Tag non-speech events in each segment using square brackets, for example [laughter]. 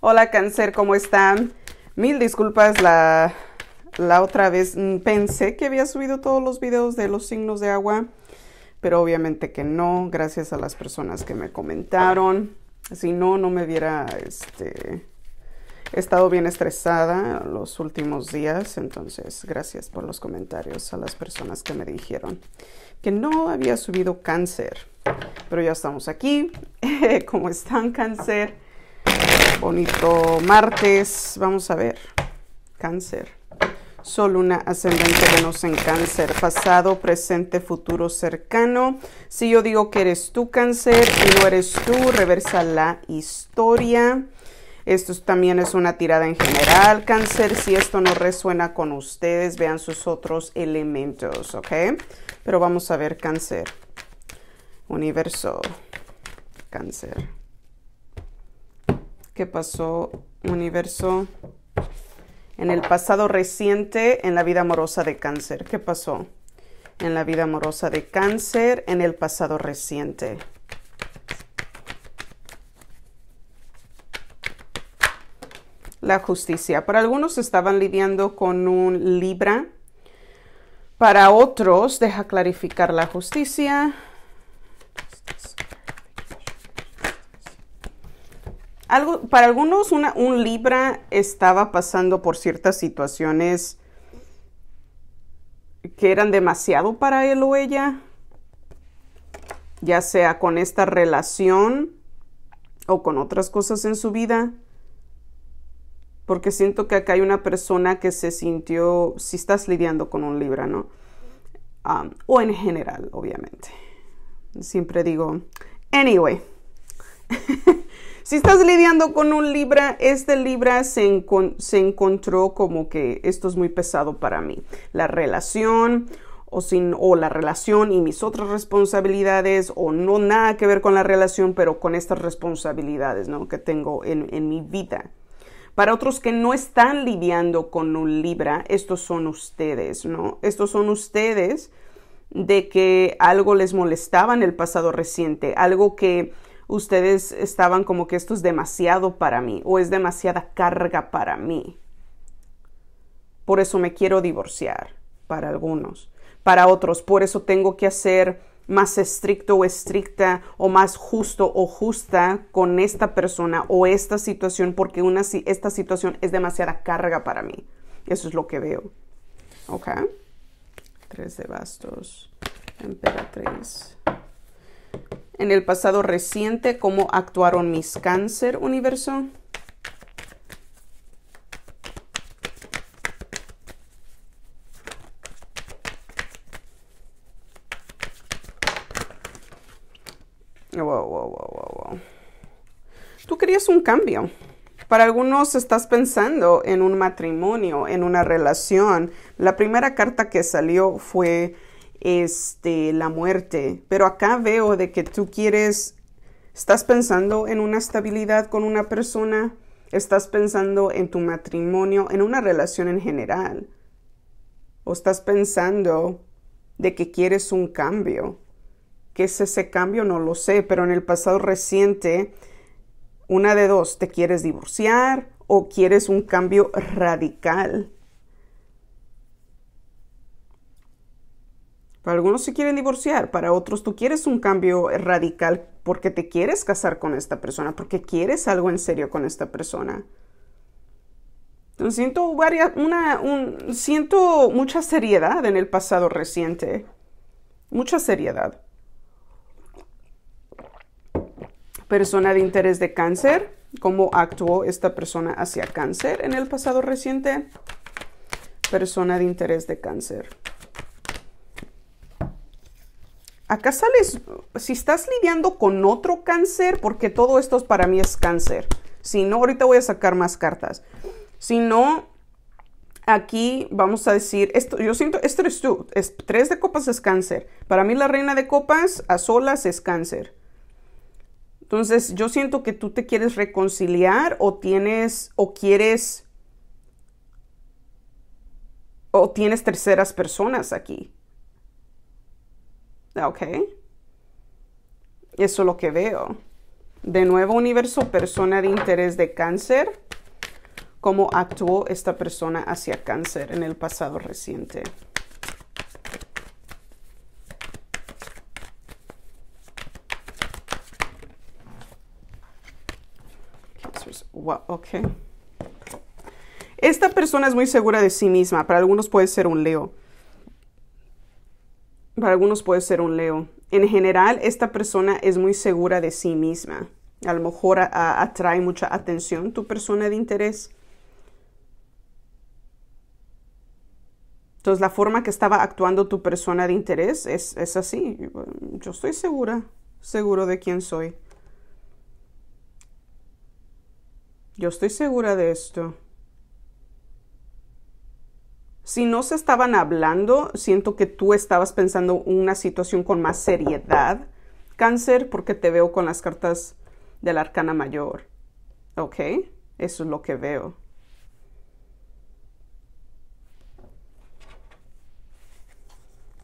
Hola cáncer, ¿cómo están? Mil disculpas, la, otra vez mm, pensé que había subido todos los videos de los signos de agua, pero obviamente que no, gracias a las personas que me comentaron. Si no, no me hubiera este, estado bien estresada los últimos días, entonces gracias por los comentarios a las personas que me dijeron que no había subido cáncer, pero ya estamos aquí. [laughs] ¿Cómo están cáncer? Bonito martes. Vamos a ver. Cáncer. solo una ascendente menos en cáncer, pasado, presente, futuro cercano. Si yo digo que eres tú cáncer y no eres tú, reversa la historia. Esto también es una tirada en general, cáncer. Si esto no resuena con ustedes, vean sus otros elementos, ¿ok? Pero vamos a ver cáncer. Universo, cáncer qué pasó universo en el pasado reciente en la vida amorosa de cáncer. ¿Qué pasó? En la vida amorosa de cáncer en el pasado reciente. La justicia. Para algunos estaban lidiando con un Libra. Para otros, deja clarificar la justicia. para algunos, un Libra estaba pasando por ciertas situaciones que eran demasiado para él o ella, ya sea con esta relación o con otras cosas en su vida, porque siento que acá hay una persona que se sintió, si estás lidiando con un Libra, ¿no? Um, o en general, obviamente. Siempre digo, anyway. [laughs] Si estás lidiando con un Libra, este Libra se, encontró como que esto es muy pesado para mí. La relación o, sin, o la relación y mis otras responsabilidades o no nada que ver con la relación, pero con estas responsabilidades ¿no? que tengo en, en mi vida. Para otros que no están lidiando con un Libra, estos son ustedes, ¿no? Estos son ustedes de que algo les molestaba en el pasado reciente, algo que ustedes estaban como que esto es demasiado para mí o es demasiada carga para mí. Por eso me quiero divorciar, para algunos, para otros, por eso tengo que hacer más estricto o estricta o más justo o justa con esta persona o esta situación porque una, esta situación es demasiada carga para mí. Eso es lo que veo. ¿Ok? Tres de bastos, emperatriz en el pasado reciente cómo actuaron mis cáncer universo. Wow, wow, wow, wow, Tú querías un cambio. Para algunos estás pensando en un matrimonio, en una relación. La primera carta que salió fue este, la muerte. Pero acá veo de que tú quieres, estás pensando en una estabilidad con una persona, estás pensando en tu matrimonio, en una relación en general. O estás pensando de que quieres un cambio. que es ese cambio? No lo sé, pero en el pasado reciente, una de dos, te quieres divorciar o quieres un cambio radical algunos se quieren divorciar, para otros tú quieres un cambio radical porque te quieres casar con esta persona, porque quieres algo en serio con esta persona. siento, una, siento mucha seriedad en el pasado reciente. Mucha seriedad. Persona de interés de cáncer. ¿Cómo actuó esta persona hacia cáncer en el pasado reciente? Persona de interés de cáncer acá sales, si estás lidiando con otro cáncer, porque todo esto para mí es cáncer. Si no, ahorita voy a sacar más cartas. Si no, aquí vamos a decir, esto, yo siento, esto es tú, es, tres de copas es cáncer. Para mí la reina de copas a solas es cáncer. Entonces yo siento que tú te quieres reconciliar o tienes o quieres o tienes terceras personas aquí. Ah, ¿Ok? Eso es lo que veo. De nuevo, universo, persona de interés de cáncer. ¿Cómo actuó esta persona hacia cáncer en el pasado reciente? Esta persona es muy segura de sí misma. Para algunos puede ser un Leo. Para algunos puede ser un Leo. En general, esta persona es muy segura de sí misma. A lo mejor atrae mucha atención tu persona de interés. Entonces, la forma que estaba actuando tu persona de interés es, es así. Yo estoy segura, seguro de quién soy. Yo estoy segura de esto si no se estaban hablando, siento que tú estabas pensando una situación con más seriedad. Cáncer, porque te veo con las cartas de la arcana mayor. ¿Ok? Eso es lo que veo.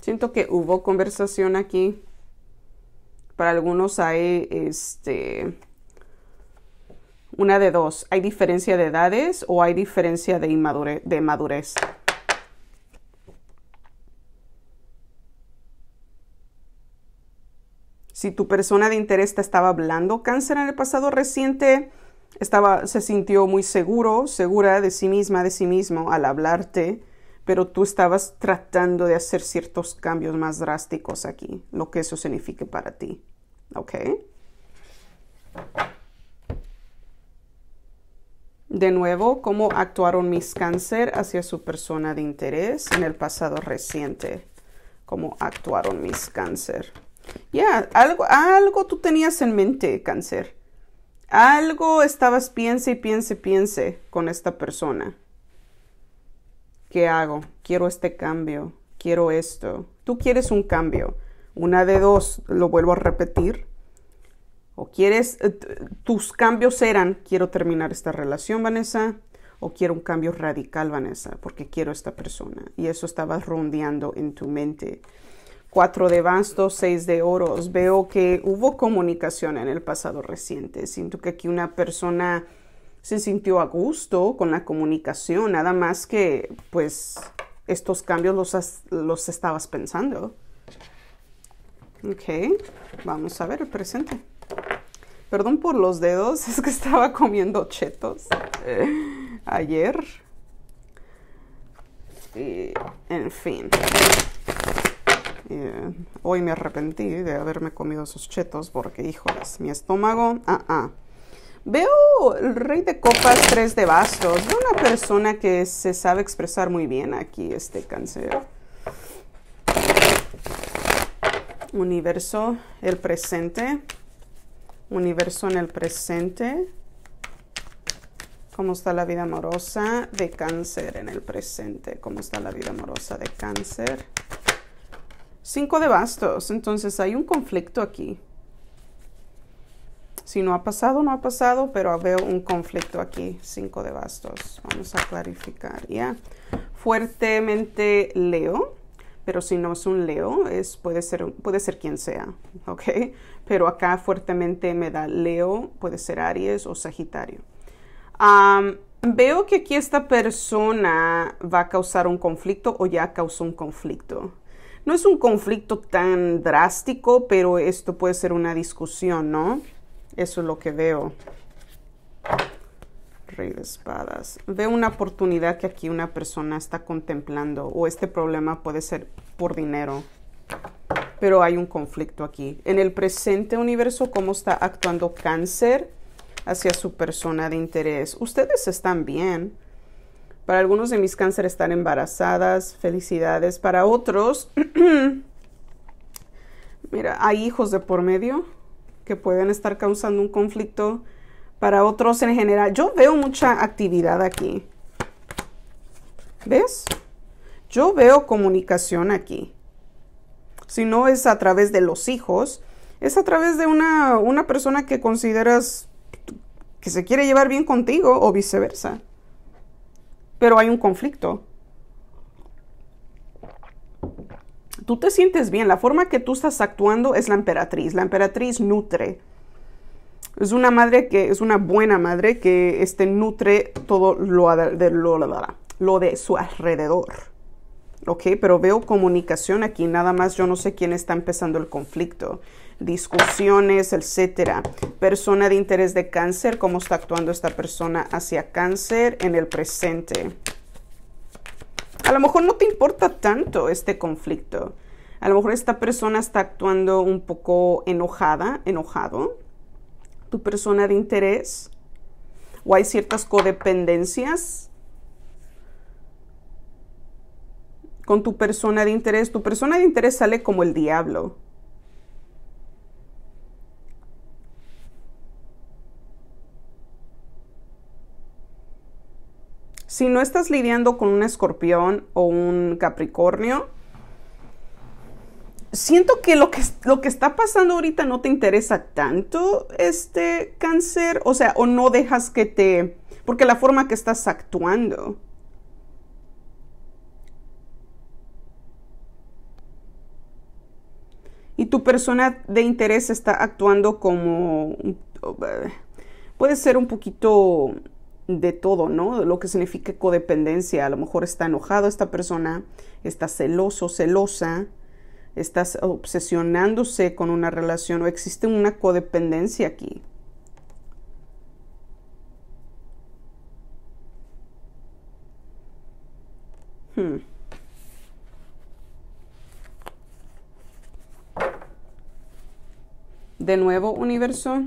Siento que hubo conversación aquí. Para algunos hay este una de dos, hay diferencia de edades o hay diferencia de, de madurez. si tu persona de interés te estaba hablando cáncer en el pasado reciente, estaba, se sintió muy seguro, segura de sí misma, de sí mismo al hablarte, pero tú estabas tratando de hacer ciertos cambios más drásticos aquí, lo que eso signifique para ti. ¿Ok? De nuevo, cómo actuaron mis cáncer hacia su persona de interés en el pasado reciente. Cómo actuaron mis cáncer. Ya, algo, algo tú tenías en mente, cáncer. Algo estabas piense y piense, piense con esta persona. ¿Qué hago? Quiero este cambio, quiero esto. Tú quieres un cambio. Una de dos, lo vuelvo a repetir. O quieres, eh, tus cambios eran, quiero terminar esta relación, Vanessa, o quiero un cambio radical, Vanessa, porque quiero esta persona. Y eso estabas rondeando en tu mente cuatro de bastos, seis de oros. Veo que hubo comunicación en el pasado reciente. Siento que aquí una persona se sintió a gusto con la comunicación, nada más que pues estos cambios los, los estabas pensando. Ok, vamos a ver el presente. Perdón por los dedos, [laughs] es que estaba comiendo chetos eh, ayer. Y, en fin. Eh, hoy me arrepentí de haberme comido esos chetos porque, híjoles, mi estómago, ah, ah. Veo el rey de copas, tres de bastos. de una persona que se sabe expresar muy bien aquí, este cáncer. Universo, el presente. Universo en el presente. ¿Cómo está la vida amorosa de cáncer en el presente? ¿Cómo está la vida amorosa de cáncer? Cinco de bastos, entonces hay un conflicto aquí. Si no ha pasado, no ha pasado, pero veo un conflicto aquí. Cinco de bastos. Vamos a clarificar, ¿ya? Fuertemente Leo, pero si no es un Leo, es, puede, ser, puede ser quien sea, [laughs] ¿ok? Pero acá fuertemente me da Leo, puede ser Aries o Sagitario. veo que aquí esta persona va a causar un conflicto o ya causó un conflicto. No es un conflicto tan drástico, pero esto puede ser una discusión, ¿no? Eso es lo que veo. Rey de espadas. Veo una oportunidad que aquí una persona está contemplando o este problema puede ser por dinero. Pero hay un conflicto aquí. En el presente universo, ¿cómo está actuando cáncer hacia su persona de interés? Ustedes están bien para algunos de mis cánceres están embarazadas, felicidades. Para otros, [clears throat] mira, hay hijos de por medio que pueden estar causando un conflicto. Para otros en general, yo veo mucha actividad aquí. ¿Ves? Yo veo comunicación aquí. Si no es a través de los hijos, es a través de una persona que consideras que se quiere llevar bien contigo o viceversa pero hay un conflicto. Tú te sientes bien, la forma que tú estás actuando es la emperatriz, la emperatriz nutre. Es una madre que es una buena madre que este, nutre todo lo de, su alrededor. ¿ok? Pero veo comunicación aquí, nada más yo no sé quién está empezando el conflicto discusiones, etcétera. Persona de interés de cáncer, cómo está actuando esta persona hacia cáncer en el presente. A lo mejor no te importa tanto este conflicto. A lo mejor esta persona está actuando un poco enojada, enojado. Tu persona de interés. O hay ciertas codependencias con tu persona de interés. Tu persona de interés sale como el diablo. Si no estás lidiando con un escorpión o un capricornio, siento que lo que, lo que está pasando ahorita no te interesa tanto este cáncer, o sea, o no dejas que te... porque la forma que estás actuando. Y tu persona de interés está actuando como... Eh, puede ser un poquito de todo, ¿no? Lo que significa codependencia. A lo mejor está enojado esta persona, está celoso, celosa, estás obsesionándose con una relación o existe una codependencia aquí. Hmm. De nuevo, universo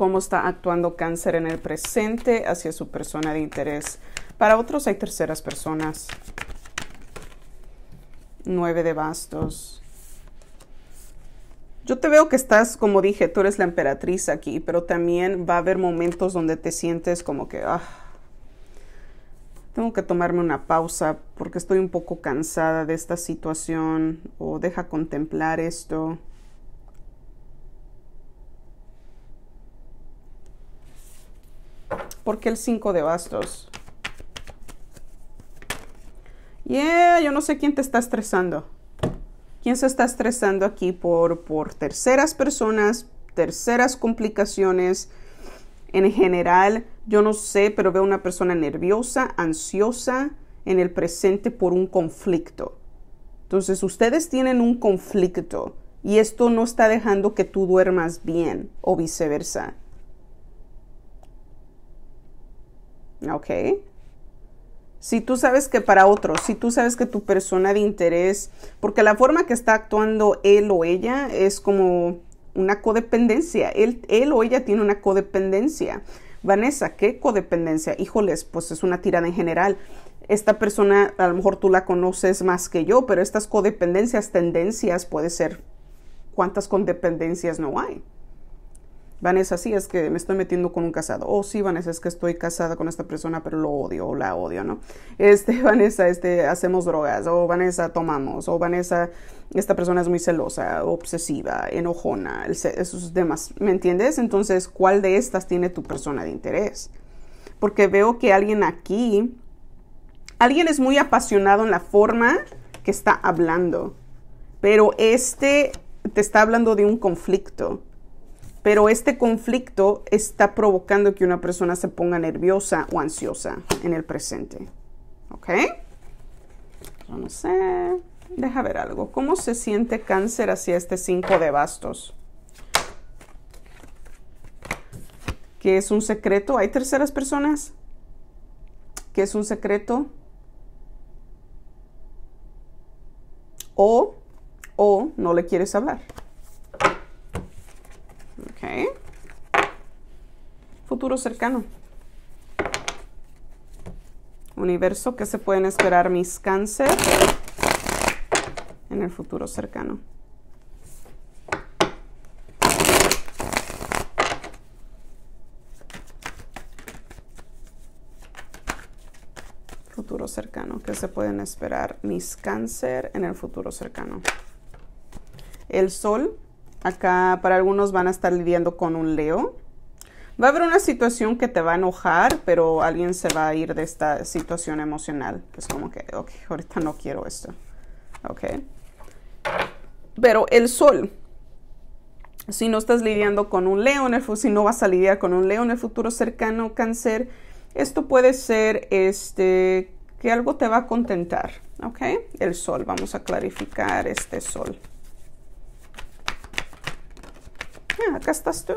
cómo está actuando cáncer en el presente hacia su persona de interés. Para otros hay terceras personas. Nueve de bastos. Yo te veo que estás, como dije, tú eres la emperatriz aquí, pero también va a haber momentos donde te sientes como que, ah, tengo que tomarme una pausa porque estoy un poco cansada de esta situación o deja contemplar esto. ¿Por qué el 5 de bastos? Yeah, yo no sé quién te está estresando. ¿Quién se está estresando aquí por, por terceras personas, terceras complicaciones? En general, yo no sé, pero veo una persona nerviosa, ansiosa en el presente por un conflicto. Entonces, ustedes tienen un conflicto y esto no está dejando que tú duermas bien o viceversa. ¿ok? Si tú sabes que para otros, si tú sabes que tu persona de interés, porque la forma que está actuando él o ella es como una codependencia, él, él o ella tiene una codependencia. Vanessa, ¿qué codependencia? Híjoles, pues es una tirada en general. Esta persona, a lo mejor tú la conoces más que yo, pero estas codependencias, tendencias, puede ser cuántas codependencias no hay. Vanessa, sí, es que me estoy metiendo con un casado. O oh, sí, Vanessa, es que estoy casada con esta persona, pero lo odio o la odio, ¿no? [laughs] Este, Vanessa, este, hacemos drogas. O oh, Vanessa, tomamos. O oh, Vanessa, esta persona es muy celosa, obsesiva, enojona, esos demás. ¿Me entiendes? Entonces, ¿cuál de estas tiene tu persona de interés? Porque veo que alguien aquí, alguien es muy apasionado en la forma que está hablando. Pero este te está hablando de un conflicto pero este conflicto está provocando que una persona se ponga nerviosa o ansiosa en el presente. ¿Ok? No sé. Deja ver algo. ¿Cómo se siente cáncer hacia este 5 de bastos? ¿Qué es un secreto? ¿Hay terceras personas? ¿Qué es un secreto? O, o no le quieres hablar. futuro cercano? Universo, que se pueden esperar mis cáncer en el futuro cercano? Futuro cercano, que se pueden esperar mis cáncer en el futuro cercano? El sol, acá para algunos van a estar lidiando con un leo, va a haber una situación que te va a enojar, pero alguien se va a ir de esta situación emocional. Es como que, ok, ahorita no quiero esto. Ok. Pero el sol, si no estás lidiando con un león, si no vas a lidiar con un león en el futuro cercano, cáncer, esto puede ser este, que algo te va a contentar. Ok. El sol, vamos a clarificar este sol. Ah, acá estás tú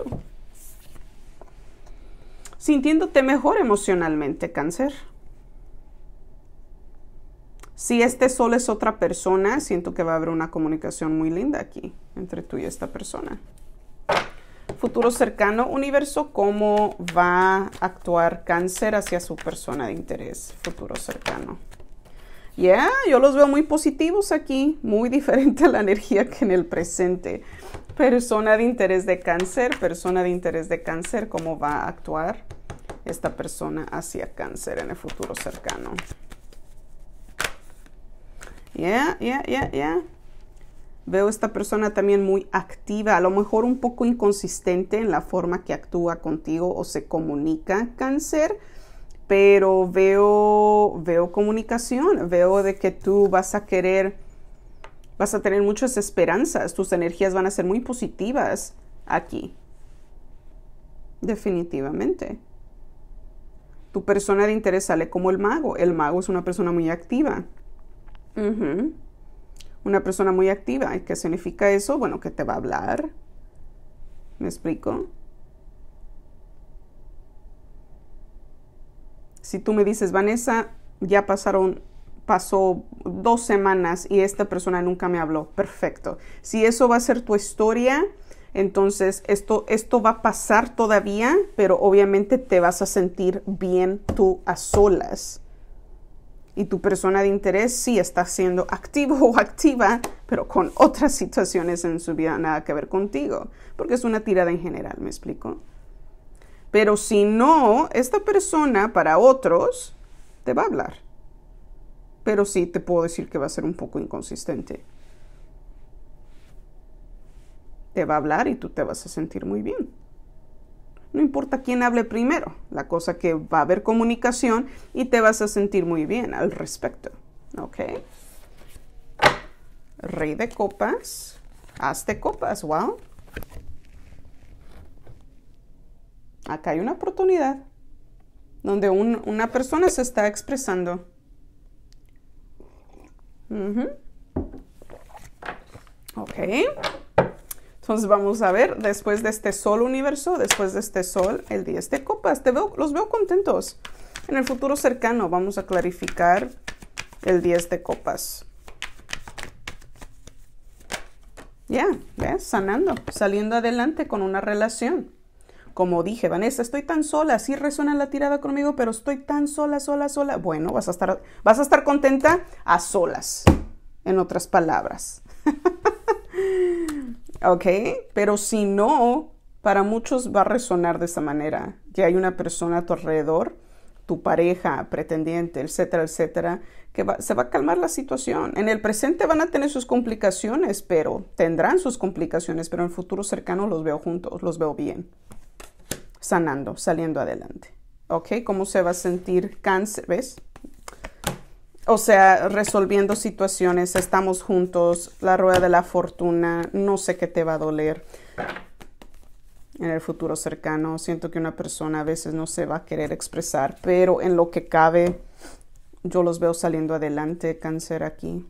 sintiéndote mejor emocionalmente, cáncer. Si este sol es otra persona, siento que va a haber una comunicación muy linda aquí entre tú y esta persona. Futuro cercano, universo, ¿cómo va a actuar cáncer hacia su persona de interés? Futuro cercano. Yeah, yo los veo muy positivos aquí, muy [laughs] diferente a la energía que en el presente. Persona de interés de cáncer, persona de interés de cáncer, cómo va a actuar esta persona hacia cáncer en el futuro cercano. Yeah, yeah, yeah, yeah. Veo esta persona también muy activa, a lo mejor un poco inconsistente en la forma que actúa contigo o se comunica cáncer pero veo, veo comunicación, veo de que tú vas a querer, vas a tener muchas esperanzas, tus energías van a ser muy positivas aquí. Definitivamente. Tu persona de interés sale como el mago. El mago es una persona muy activa. Una persona muy activa. ¿Y ¿Qué significa eso? Bueno, que te va a hablar. ¿Me explico? Si tú me dices, Vanessa, ya pasaron pasó dos semanas y esta persona nunca me habló. Perfecto. Si eso va a ser tu historia, entonces esto, esto va a pasar todavía, pero obviamente te vas a sentir bien tú a solas. Y tu persona de interés sí está siendo activo o activa, pero con otras situaciones en su vida nada que ver contigo, porque es una tirada en general, ¿me explico? Pero si no, esta persona para otros te va a hablar. Pero sí te puedo decir que va a ser un poco inconsistente. Te va a hablar y tú te vas a sentir muy bien. No importa quién hable primero, la cosa que va a haber comunicación y te vas a sentir muy bien al respecto. ¿Ok? Rey de copas, hazte copas, wow acá hay una oportunidad donde una persona se está expresando. Ok. Entonces vamos a ver, después de este sol universo, después de este sol, el 10 de copas, te veo, los veo contentos. En el futuro cercano vamos a clarificar el 10 de copas. Ya, ¿ves? Sanando, saliendo adelante con una relación. Como dije, Vanessa, estoy tan sola, sí resuena la tirada conmigo, pero estoy tan sola, sola, sola. Bueno, vas a estar, vas a estar contenta a solas, en otras palabras. [laughs] ¿Ok? Pero si no, para muchos va a resonar de esa manera. que hay una persona a tu alrededor, tu pareja, pretendiente, etcétera, etcétera, que se va a calmar la situación. En el presente van a tener sus complicaciones, pero tendrán sus complicaciones, pero en el futuro cercano los veo juntos, los veo bien sanando, saliendo adelante. ¿Ok? ¿Cómo se va a sentir cáncer? ¿Ves? O sea, resolviendo situaciones, estamos juntos, la rueda de la fortuna, no sé qué te va a doler en el futuro cercano. Siento que una persona a veces no se va a querer expresar, pero en lo que cabe, yo los veo saliendo adelante, cáncer aquí,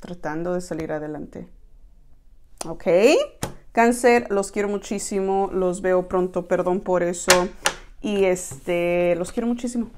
tratando de salir adelante. ¿Ok? Cáncer, los quiero muchísimo, los veo pronto, perdón por eso. Y este, los quiero muchísimo.